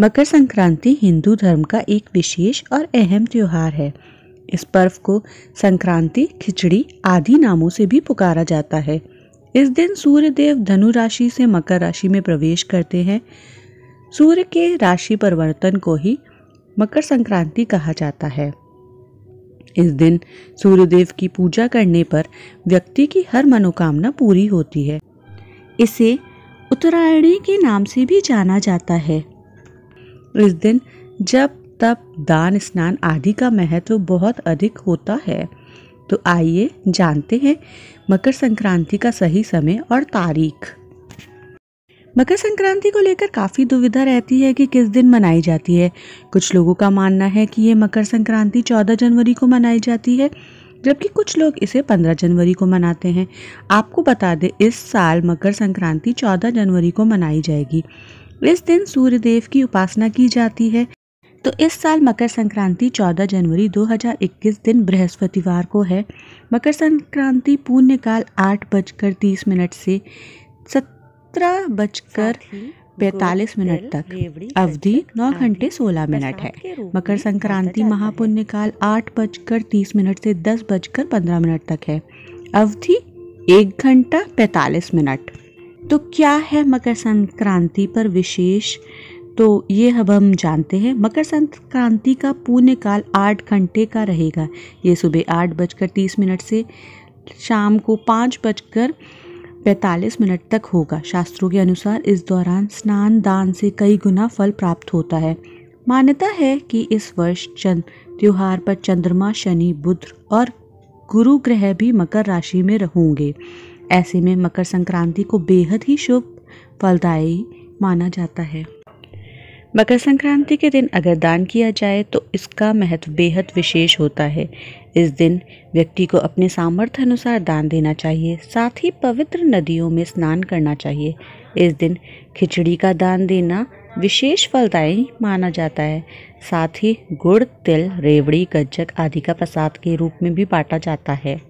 मकर संक्रांति हिंदू धर्म का एक विशेष और अहम त्यौहार है इस पर्व को संक्रांति खिचड़ी आदि नामों से भी पुकारा जाता है इस दिन सूर्य देव धनु राशि से मकर राशि में प्रवेश करते हैं सूर्य के राशि परिवर्तन को ही मकर संक्रांति कहा जाता है इस दिन सूर्यदेव की पूजा करने पर व्यक्ति की हर मनोकामना पूरी होती है इसे उत्तरायणी के नाम से भी जाना जाता है इस दिन जब तब दान स्नान आदि का महत्व बहुत अधिक होता है तो आइए जानते हैं मकर संक्रांति का सही समय और तारीख मकर संक्रांति को लेकर काफ़ी दुविधा रहती है कि किस दिन मनाई जाती है कुछ लोगों का मानना है कि ये मकर संक्रांति 14 जनवरी को मनाई जाती है जबकि कुछ लोग इसे 15 जनवरी को मनाते हैं आपको बता दें इस साल मकर संक्रांति 14 जनवरी को मनाई जाएगी इस दिन सूर्य देव की उपासना की जाती है तो इस साल मकर संक्रांति 14 जनवरी 2021 दिन बृहस्पतिवार को है मकर संक्रांति पुण्यकाल काल आठ बजकर तीस मिनट से सत्रह बजकर पैतालीस मिनट तक अवधि नौ घंटे सोलह मिनट है मकर संक्रांति महापुण्य काल आठ बजकर तीस मिनट से दस बजकर पंद्रह मिनट तक है अवधि एक घंटा पैतालीस मिनट तो क्या है मकर संक्रांति पर विशेष तो ये अब हम जानते हैं मकर संक्रांति का पुण्य काल आठ घंटे का रहेगा ये सुबह आठ बजकर तीस मिनट से शाम को पाँच बजकर पैंतालीस मिनट तक होगा शास्त्रों के अनुसार इस दौरान स्नान दान से कई गुना फल प्राप्त होता है मान्यता है कि इस वर्ष चंद त्यौहार पर चंद्रमा शनि बुध और गुरु ग्रह भी मकर राशि में रहोंगे ऐसे में मकर संक्रांति को बेहद ही शुभ फलदायी माना जाता है मकर संक्रांति के दिन अगर दान किया जाए तो इसका महत्व बेहद विशेष होता है इस दिन व्यक्ति को अपने सामर्थ्य अनुसार दान देना चाहिए साथ ही पवित्र नदियों में स्नान करना चाहिए इस दिन खिचड़ी का दान देना विशेष फलदायी माना जाता है साथ ही गुड़ तिल रेवड़ी गज्जक आदि का प्रसाद के रूप में भी बांटा जाता है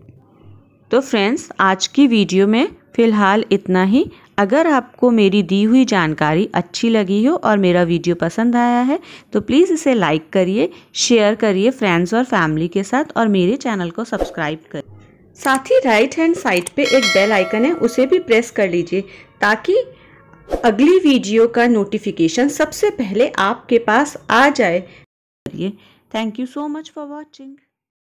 तो फ्रेंड्स आज की वीडियो में फ़िलहाल इतना ही अगर आपको मेरी दी हुई जानकारी अच्छी लगी हो और मेरा वीडियो पसंद आया है तो प्लीज़ इसे लाइक करिए शेयर करिए फ्रेंड्स और फैमिली के साथ और मेरे चैनल को सब्सक्राइब करिए साथ ही राइट हैंड साइड पे एक बेल आइकन है उसे भी प्रेस कर लीजिए ताकि अगली वीडियो का नोटिफिकेशन सबसे पहले आपके पास आ जाए thank you so much for watching